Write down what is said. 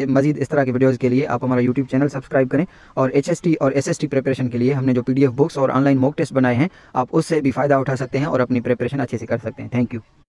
मजीद इस तरह के वीडियोज़ के लिए आप हमारा यूट्यूब चैनल सब्सक्राइब करें और एच और एस प्रिपरेशन के लिए हमने जो पी बुक्स और ऑनलाइन मॉक टेस्ट बनाए हैं आप उससे भी फ़ायदा उठा सकते हैं और अपनी प्रिपरेशन अच्छे से कर सकते हैं थैंक यू